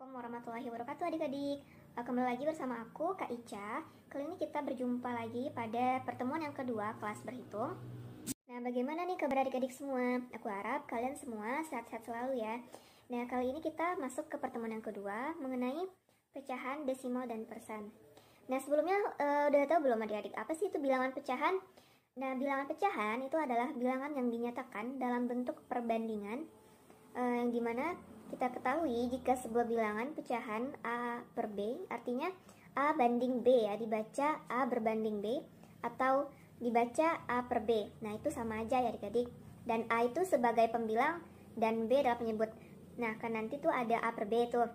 Assalamualaikum warahmatullahi wabarakatuh adik-adik eh, Kembali lagi bersama aku Kak Ica Kali ini kita berjumpa lagi pada pertemuan yang kedua kelas berhitung Nah bagaimana nih kabar adik-adik semua? Aku harap kalian semua sehat-sehat selalu ya Nah kali ini kita masuk ke pertemuan yang kedua mengenai pecahan desimal dan persen Nah sebelumnya uh, udah tahu belum adik-adik apa sih itu bilangan pecahan? Nah bilangan pecahan itu adalah bilangan yang dinyatakan dalam bentuk perbandingan eh, Yang dimana kita ketahui jika sebuah bilangan pecahan A per B, artinya A banding B ya, dibaca A berbanding B atau dibaca A per B. Nah, itu sama aja ya adik-adik. Dan A itu sebagai pembilang dan B adalah penyebut. Nah, kan nanti tuh ada A per B tuh.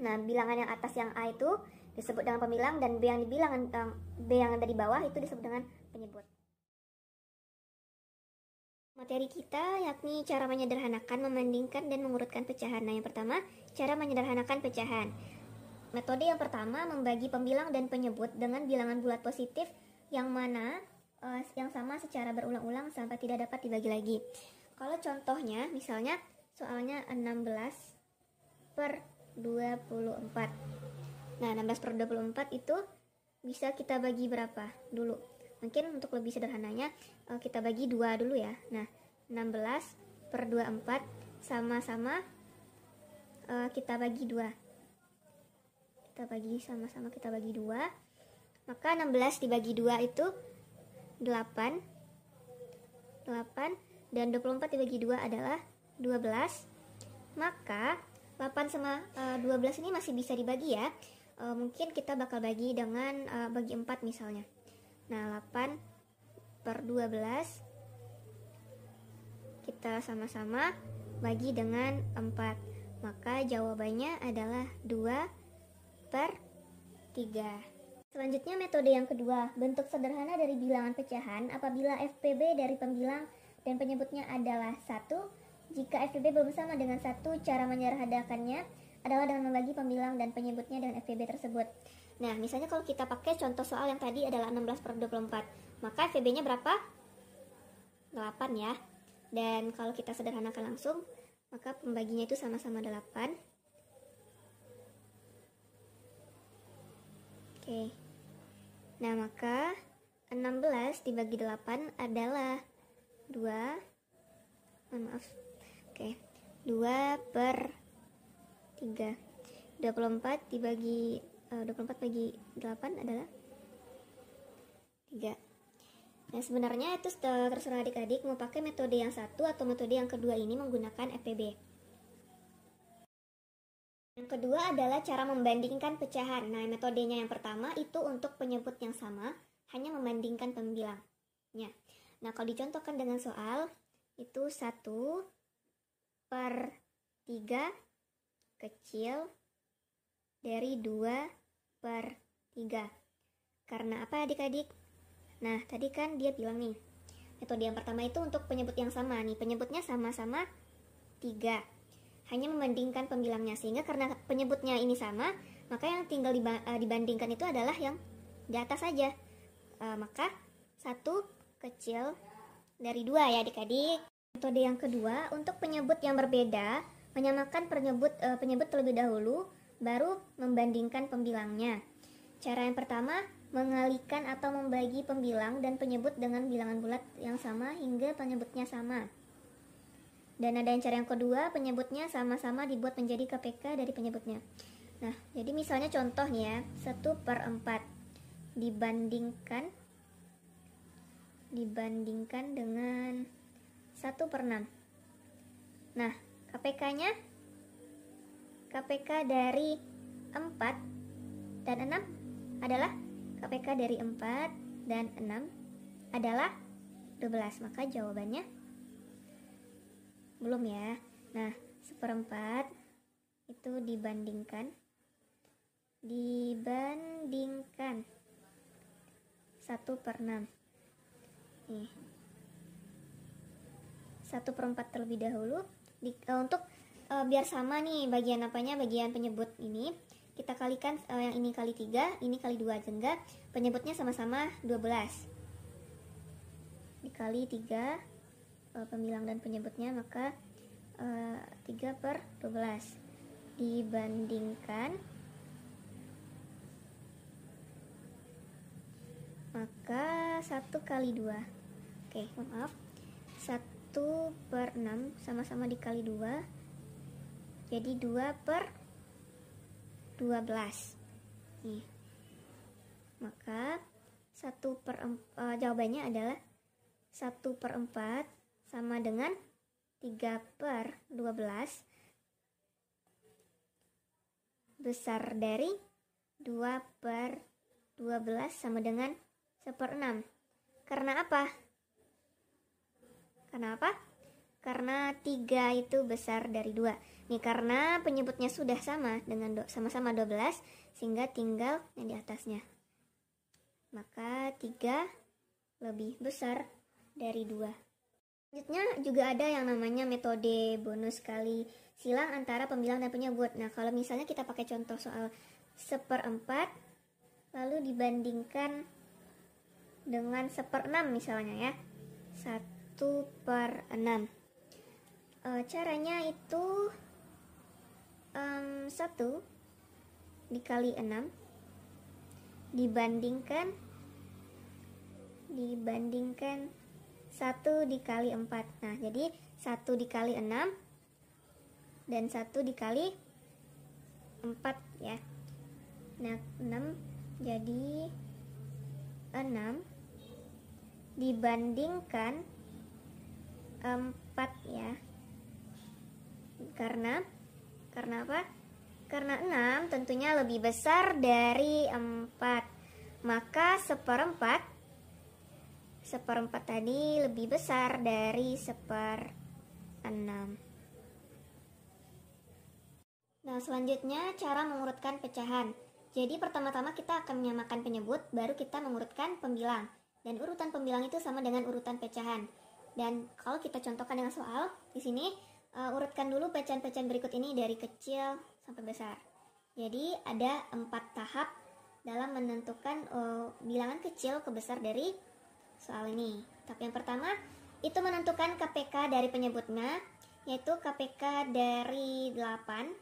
Nah, bilangan yang atas yang A itu disebut dengan pembilang dan B yang dibilang eh, B yang ada di bawah itu disebut dengan penyebut. Materi kita yakni cara menyederhanakan, membandingkan, dan mengurutkan pecahan. Nah, yang pertama, cara menyederhanakan pecahan. Metode yang pertama membagi pembilang dan penyebut dengan bilangan bulat positif yang mana uh, yang sama secara berulang-ulang sampai tidak dapat dibagi lagi. Kalau contohnya, misalnya soalnya 16 per 24. Nah, 16 per 24 itu bisa kita bagi berapa dulu? mungkin untuk lebih sederhananya uh, kita bagi dua dulu ya nah 16 per 24 sama-sama uh, kita bagi dua kita bagi sama-sama kita bagi dua maka 16 dibagi dua itu 8 8 dan 24 dibagi dua adalah 12 maka 8 sama uh, eh, 12 ini masih bisa dibagi ya uh, mungkin kita bakal bagi dengan uh, bagi 4 misalnya Nah, 8 per 12 kita sama-sama bagi dengan 4. Maka jawabannya adalah 2 per 3. Selanjutnya metode yang kedua, bentuk sederhana dari bilangan pecahan apabila FPB dari pembilang dan penyebutnya adalah 1. Jika FPB belum sama dengan 1, cara menyerahadakannya adalah dengan membagi pembilang dan penyebutnya dengan FPB tersebut. Nah, misalnya kalau kita pakai contoh soal yang tadi adalah 16 per 24, maka VB-nya berapa? 8 ya. Dan kalau kita sederhanakan langsung, maka pembaginya itu sama-sama 8. Oke. Nah, maka 16 dibagi 8 adalah 2 oh, maaf. Oke. 2 per 3. 24 dibagi 24 eh, bagi 8 adalah 3 Nah sebenarnya itu terserah adik-adik mau pakai metode yang satu atau metode yang kedua ini menggunakan FPB Yang kedua adalah cara membandingkan pecahan Nah metodenya yang pertama itu untuk penyebut yang sama hanya membandingkan pembilangnya Nah kalau dicontohkan dengan soal itu 1 per 3 kecil dari 2 per 3. Karena apa adik-adik? Nah, tadi kan dia bilang nih, metode yang pertama itu untuk penyebut yang sama nih, penyebutnya sama-sama 3. Hanya membandingkan pembilangnya, sehingga karena penyebutnya ini sama, maka yang tinggal eh, dibandingkan itu adalah yang di atas saja. E, maka satu kecil dari dua ya adik-adik. Metode yang kedua untuk penyebut yang berbeda, menyamakan penyebut e, penyebut terlebih dahulu baru membandingkan pembilangnya. Cara yang pertama, mengalihkan atau membagi pembilang dan penyebut dengan bilangan bulat yang sama hingga penyebutnya sama. Dan ada yang cara yang kedua, penyebutnya sama-sama dibuat menjadi KPK dari penyebutnya. Nah, jadi misalnya contoh nih ya, 1 per 4 dibandingkan dibandingkan dengan 1 per 6. Nah, KPK-nya KPK dari 4 dan 6 adalah KPK dari 4 dan 6 adalah 12 maka jawabannya belum ya nah seperempat itu dibandingkan dibandingkan 1 per 6 nih 1 per 4 terlebih dahulu di, uh, untuk e, biar sama nih bagian apanya bagian penyebut ini kita kalikan e, yang ini kali 3 ini kali 2 aja enggak penyebutnya sama-sama 12 dikali 3 e, eh, pembilang dan penyebutnya maka e, 3 per 12 dibandingkan maka 1 kali 2 oke maaf 1 per 6 sama-sama dikali 2 jadi 2 per 12 nih maka 1 per uh, jawabannya adalah 1 per 4 sama dengan 3 per 12 besar dari 2 per 12 sama dengan 1 per 6 karena apa? Karena apa? karena tiga itu besar dari dua. Nih karena penyebutnya sudah sama dengan sama-sama 12 sehingga tinggal yang di atasnya. Maka tiga lebih besar dari dua. Selanjutnya juga ada yang namanya metode bonus kali silang antara pembilang dan penyebut. Nah, kalau misalnya kita pakai contoh soal seperempat lalu dibandingkan dengan seperenam misalnya ya. satu per enam uh, caranya itu um, 1 dikali 6 dibandingkan dibandingkan 1 dikali 4 nah jadi 1 dikali 6 dan 1 dikali 4 ya nah 6 jadi 6 dibandingkan 4 ya karena karena apa? Karena 6 tentunya lebih besar dari 4. Maka seperempat seperempat tadi lebih besar dari seper 6. Nah, selanjutnya cara mengurutkan pecahan. Jadi pertama-tama kita akan menyamakan penyebut, baru kita mengurutkan pembilang. Dan urutan pembilang itu sama dengan urutan pecahan. Dan kalau kita contohkan dengan soal, di sini uh, urutkan dulu pecahan-pecahan berikut ini dari kecil sampai besar. Jadi ada empat tahap dalam menentukan uh, bilangan kecil ke besar dari soal ini. Tahap yang pertama itu menentukan KPK dari penyebutnya, yaitu KPK dari 8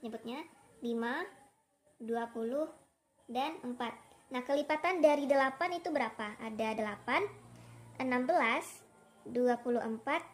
penyebutnya 5, 20, dan 4. Nah, kelipatan dari 8 itu berapa? Ada 8, 16, 24,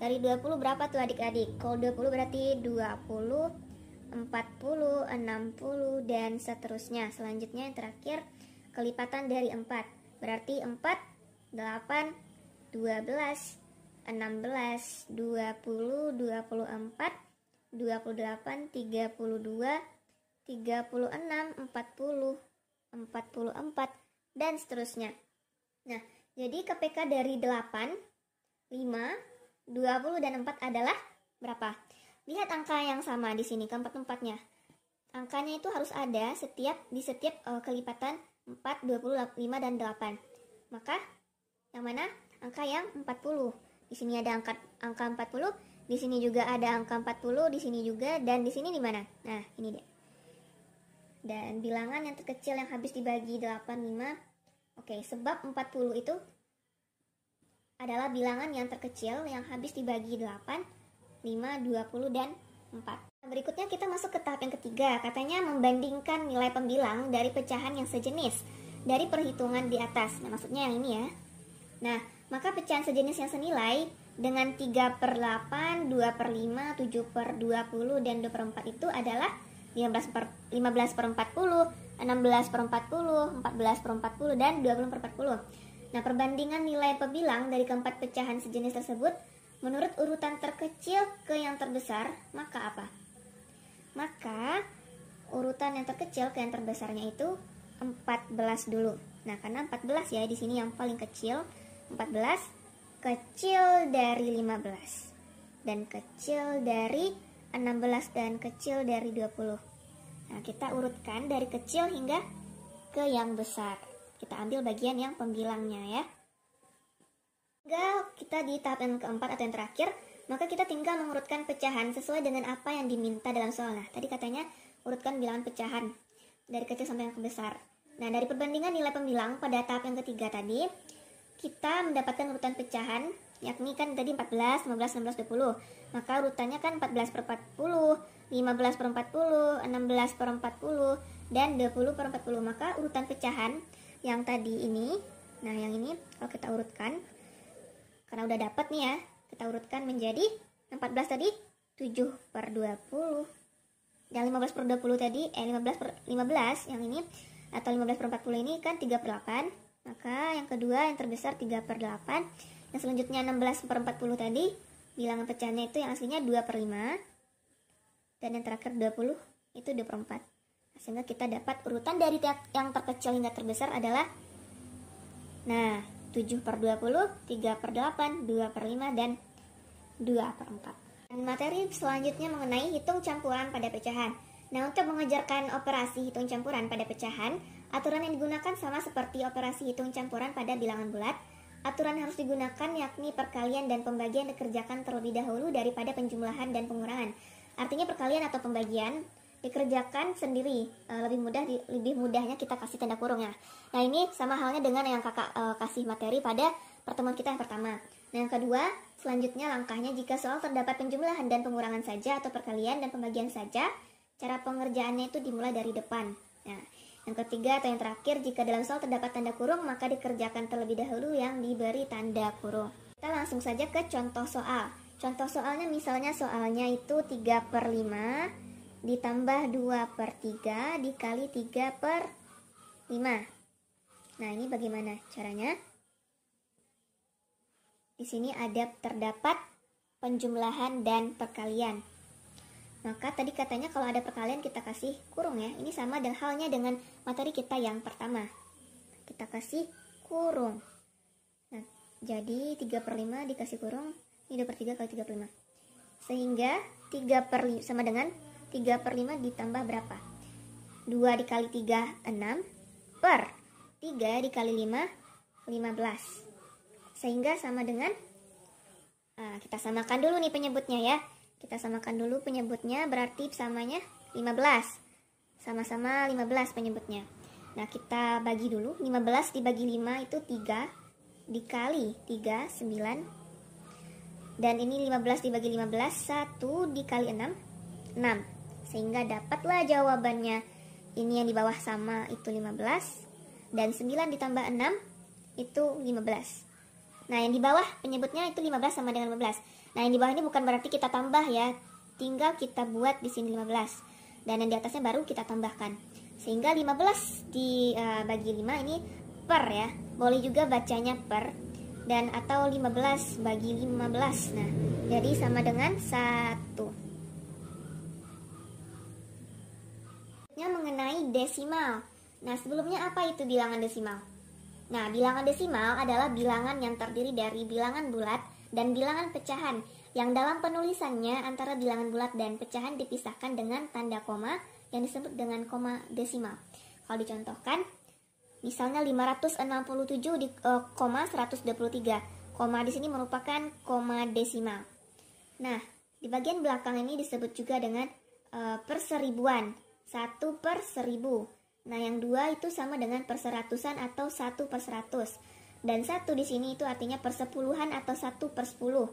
dari 20 berapa tuh adik-adik kalau 20 berarti 20 40, 60, dan seterusnya. Selanjutnya yang terakhir, kelipatan dari 4. Berarti 4, 8, 12, 16, 20, 24, 28, 32, 36, 40, 44, dan seterusnya. Nah, jadi KPK dari 8, 5, 20 dan 4 adalah berapa? Lihat angka yang sama di sini, keempat-empatnya. Angkanya itu harus ada setiap di setiap uh, kelipatan 4, 25 dan 8. Maka yang mana? Angka yang 40. Di sini ada angka angka 40, di sini juga ada angka 40, di sini juga dan di sini di mana? Nah, ini dia. Dan bilangan yang terkecil yang habis dibagi 85. Oke, sebab 40 itu adalah bilangan yang terkecil yang habis dibagi 8, 5, 20, dan 4. Berikutnya kita masuk ke tahap yang ketiga, katanya membandingkan nilai pembilang dari pecahan yang sejenis dari perhitungan di atas. Nah, maksudnya yang ini ya. Nah, maka pecahan sejenis yang senilai dengan 3 per 8, 2 per 5, 7 per 20, dan 2 per 4 itu adalah 15 per, 15 per 40, 16 per 40, 14 per 40, dan 20 per 40. Nah, perbandingan nilai pebilang dari keempat pecahan sejenis tersebut menurut urutan terkecil ke yang terbesar, maka apa? Maka urutan yang terkecil ke yang terbesarnya itu 14 dulu. Nah, karena 14 ya di sini yang paling kecil 14 kecil dari 15 dan kecil dari 16 dan kecil dari 20. Nah, kita urutkan dari kecil hingga ke yang besar kita ambil bagian yang pembilangnya ya. Hingga kita di tahap yang keempat atau yang terakhir, maka kita tinggal mengurutkan pecahan sesuai dengan apa yang diminta dalam soal. Nah, tadi katanya urutkan bilangan pecahan dari kecil sampai yang kebesar. Nah, dari perbandingan nilai pembilang pada tahap yang ketiga tadi, kita mendapatkan urutan pecahan, yakni kan tadi 14, 15, 16, 20. Maka urutannya kan 14 per 40, 15 per 40, 16 per 40, dan 20 per 40. Maka urutan pecahan yang tadi ini nah yang ini kalau kita urutkan karena udah dapat nih ya kita urutkan menjadi 14 tadi 7 per 20 dan 15 per 20 tadi eh 15 per 15 yang ini atau 15 per 40 ini kan 3 per 8 maka yang kedua yang terbesar 3 per 8 yang selanjutnya 16 per 40 tadi bilangan pecahnya itu yang aslinya 2 per 5 dan yang terakhir 20 itu 2 per 4 sehingga kita dapat urutan dari yang terkecil hingga terbesar adalah Nah, 7 per 20, 3 per 8, 2 per 5, dan 2 per 4. Dan materi selanjutnya mengenai hitung campuran pada pecahan. Nah, untuk mengejarkan operasi hitung campuran pada pecahan, aturan yang digunakan sama seperti operasi hitung campuran pada bilangan bulat, Aturan harus digunakan yakni perkalian dan pembagian dikerjakan terlebih dahulu daripada penjumlahan dan pengurangan. Artinya perkalian atau pembagian dikerjakan sendiri uh, lebih mudah di, lebih mudahnya kita kasih tanda kurung ya nah ini sama halnya dengan yang kakak uh, kasih materi pada pertemuan kita yang pertama nah yang kedua selanjutnya langkahnya jika soal terdapat penjumlahan dan pengurangan saja atau perkalian dan pembagian saja cara pengerjaannya itu dimulai dari depan nah yang ketiga atau yang terakhir jika dalam soal terdapat tanda kurung maka dikerjakan terlebih dahulu yang diberi tanda kurung kita langsung saja ke contoh soal contoh soalnya misalnya soalnya itu 3 per 5 ditambah 2 per 3 dikali 3 per 5 nah ini bagaimana caranya di sini ada terdapat penjumlahan dan perkalian maka tadi katanya kalau ada perkalian kita kasih kurung ya ini sama dan halnya dengan materi kita yang pertama kita kasih kurung nah jadi 3 per 5 dikasih kurung ini 2 per 3 kali 3 per 5 sehingga 3 per 5 sama dengan 3 per 5 ditambah berapa? 2 dikali 3, 6 per 3 dikali 5, 15 sehingga sama dengan nah, kita samakan dulu nih penyebutnya ya kita samakan dulu penyebutnya berarti samanya 15 sama-sama 15 penyebutnya nah kita bagi dulu 15 dibagi 5 itu 3 dikali 3, 9 dan ini 15 dibagi 15 1 dikali 6 6 sehingga dapatlah jawabannya ini yang di bawah sama itu 15 dan 9 ditambah 6 itu 15 nah yang di bawah penyebutnya itu 15 sama dengan 15 nah yang di bawah ini bukan berarti kita tambah ya tinggal kita buat di sini 15 dan yang di atasnya baru kita tambahkan sehingga 15 di uh, bagi 5 ini per ya boleh juga bacanya per dan atau 15 bagi 15 nah jadi sama dengan 1 desimal. Nah, sebelumnya apa itu bilangan desimal? Nah, bilangan desimal adalah bilangan yang terdiri dari bilangan bulat dan bilangan pecahan yang dalam penulisannya antara bilangan bulat dan pecahan dipisahkan dengan tanda koma yang disebut dengan koma desimal. Kalau dicontohkan, misalnya 567 di uh, koma 123. Koma di sini merupakan koma desimal. Nah, di bagian belakang ini disebut juga dengan uh, perseribuan. 1 per 1000. Nah, yang dua itu sama dengan perseratusan atau 1 per 100. Dan 1 di sini itu artinya persepuluhan atau 1 per 10.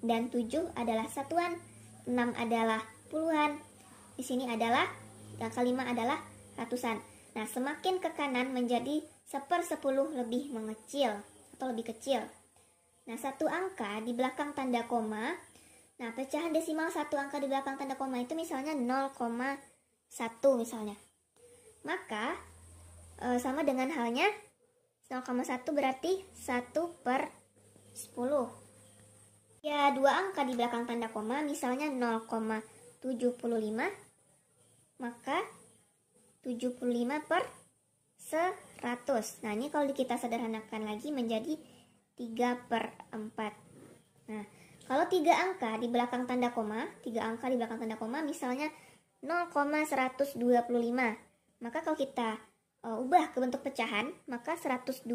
Dan 7 adalah satuan, 6 adalah puluhan. Di sini adalah, yang kelima adalah ratusan. Nah, semakin ke kanan menjadi seper 10 lebih mengecil atau lebih kecil. Nah, satu angka di belakang tanda koma. Nah, pecahan desimal satu angka di belakang tanda koma itu misalnya 0,5 1 misalnya. Maka e, sama dengan halnya 0,1 berarti 1 per 10. Ya, dua angka di belakang tanda koma, misalnya 0,75, maka 75 per 100. Nah, ini kalau kita sederhanakan lagi menjadi 3 per 4. Nah, kalau tiga angka di belakang tanda koma, tiga angka di belakang tanda koma, misalnya 0,75, 0,125. Maka kalau kita uh, ubah ke bentuk pecahan, maka 125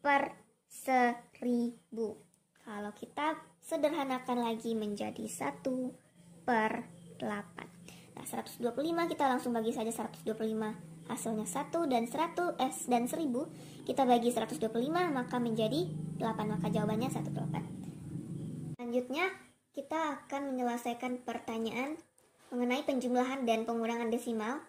per 1000. Kalau kita sederhanakan lagi menjadi 1 per 8. Nah, 125 kita langsung bagi saja 125. Hasilnya 1 dan 100 eh, dan 1000 kita bagi 125 maka menjadi 8 maka jawabannya 18. Selanjutnya kita akan menyelesaikan pertanyaan mengenai penjumlahan dan pengurangan desimal.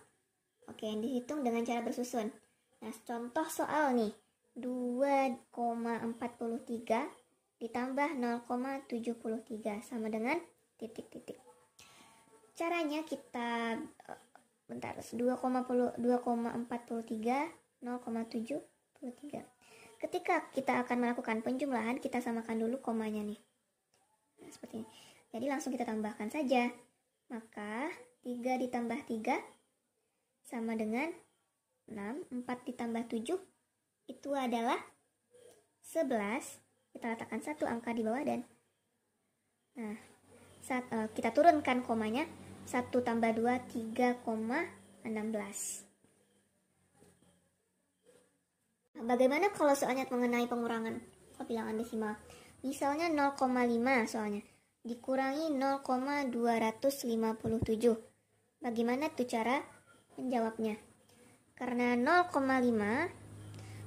Oke, yang dihitung dengan cara bersusun. Nah, contoh soal nih, 2,43 ditambah 0,73 sama dengan titik-titik. Caranya kita eh, bentar 2,43 0,73. Ketika kita akan melakukan penjumlahan, kita samakan dulu komanya nih. Nah, seperti ini. Jadi langsung kita tambahkan saja. Maka 3 ditambah 3 sama dengan 6. 4 ditambah 7 itu adalah 11. Kita letakkan satu angka di bawah dan nah saat, uh, kita turunkan komanya 1 tambah 2 3,16. Nah, bagaimana kalau soalnya mengenai pengurangan? Kok bilangan desimal? Misalnya 0,5 soalnya dikurangi 0,257. Bagaimana tuh cara menjawabnya? Karena 0,5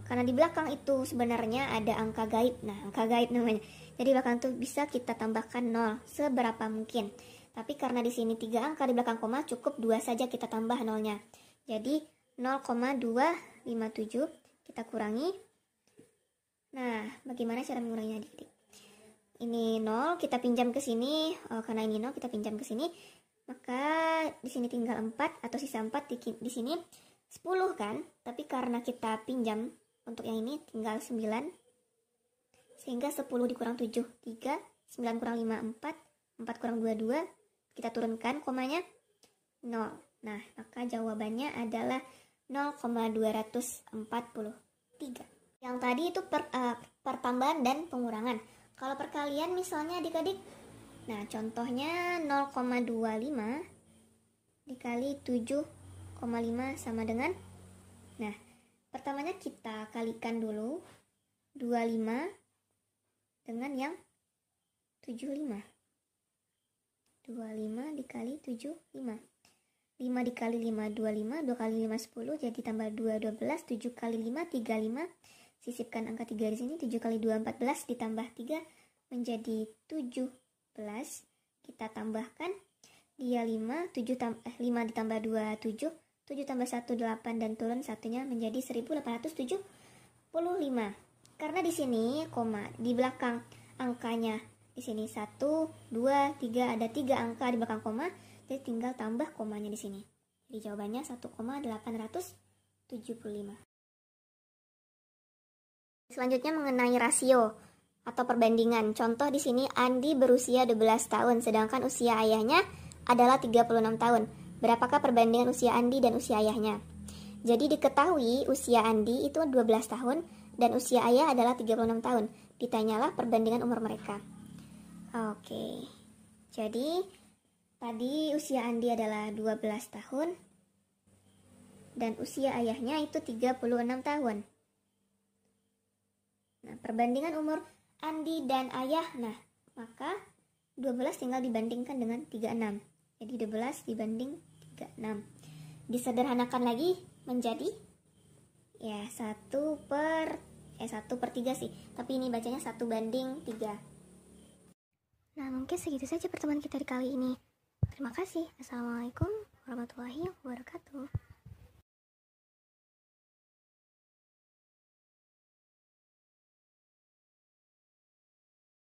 karena di belakang itu sebenarnya ada angka gaib. Nah, angka gaib namanya. Jadi bahkan tuh bisa kita tambahkan 0 seberapa mungkin. Tapi karena di sini tiga angka di belakang koma cukup dua saja kita tambah nolnya. Jadi 0,257 kita kurangi. Nah, bagaimana cara menguranginya adik ini 0 kita pinjam ke sini uh, karena ini 0 kita pinjam ke sini maka di sini tinggal 4 atau sisa 4 di, di sini 10 kan tapi karena kita pinjam untuk yang ini tinggal 9 sehingga 10 dikurang 7 3 9 kurang 5 4 4 kurang 2 2 kita turunkan komanya 0 nah maka jawabannya adalah 0,243 yang tadi itu per, uh, pertambahan dan pengurangan kalau perkalian misalnya adik-adik, nah contohnya 0,25 dikali 7,5 sama dengan Nah, pertamanya kita kalikan dulu 25 dengan yang 75. 25 dikali 75. 5 dikali 5 25, 2 kali 5 10 jadi tambah 2 12, 7 kali 5 35, Sisipkan angka 3 di sini, 7 kali 2, 14, ditambah 3 menjadi 17. Kita tambahkan, dia 5, 7 tam eh, 5 ditambah 2, 7, 7 tambah 1, 8, dan turun satunya menjadi 1875. Karena di sini, koma, di belakang angkanya, di sini 1, 2, 3, ada 3 angka di belakang koma, jadi tinggal tambah komanya di sini. Jadi jawabannya 1,875 selanjutnya mengenai rasio atau perbandingan. Contoh di sini Andi berusia 12 tahun sedangkan usia ayahnya adalah 36 tahun. Berapakah perbandingan usia Andi dan usia ayahnya? Jadi diketahui usia Andi itu 12 tahun dan usia ayah adalah 36 tahun. Ditanyalah perbandingan umur mereka. Oke. Jadi tadi usia Andi adalah 12 tahun dan usia ayahnya itu 36 tahun perbandingan umur Andi dan ayah. Nah, maka 12 tinggal dibandingkan dengan 36. Jadi 12 dibanding 36. Disederhanakan lagi menjadi ya 1 per eh 1 per 3 sih. Tapi ini bacanya 1 banding 3. Nah, mungkin segitu saja pertemuan kita di kali ini. Terima kasih. Assalamualaikum warahmatullahi wabarakatuh.